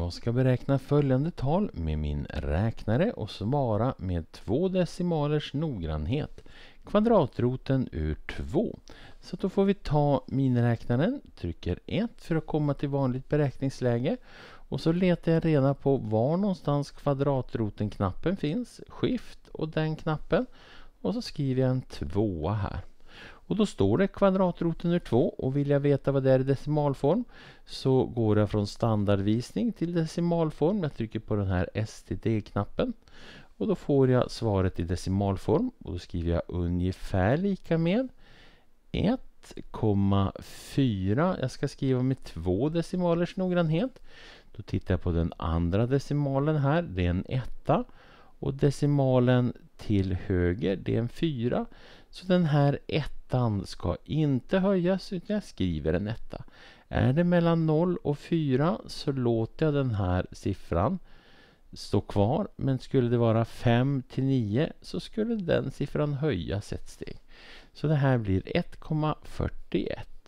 Jag ska beräkna följande tal med min räknare och svara med två decimalers noggrannhet kvadratroten ur 2. Så då får vi ta miniräknaren, trycker 1 för att komma till vanligt beräkningsläge och så letar jag reda på var någonstans kvadratroten-knappen finns, skift och den knappen och så skriver jag en tvåa här. Och då står det kvadratroten ur 2 och vill jag veta vad det är i decimalform så går jag från standardvisning till decimalform. Jag trycker på den här STD-knappen och då får jag svaret i decimalform och då skriver jag ungefär lika med 1,4. Jag ska skriva med två decimalers noggrannhet. Då tittar jag på den andra decimalen här, det är en etta. Och decimalen till höger, det är en fyra. Så den här ettan ska inte höjas utan jag skriver en etta. Är det mellan 0 och 4 så låter jag den här siffran stå kvar. Men skulle det vara 5 till 9 så skulle den siffran höjas ett steg. Så det här blir 1,41.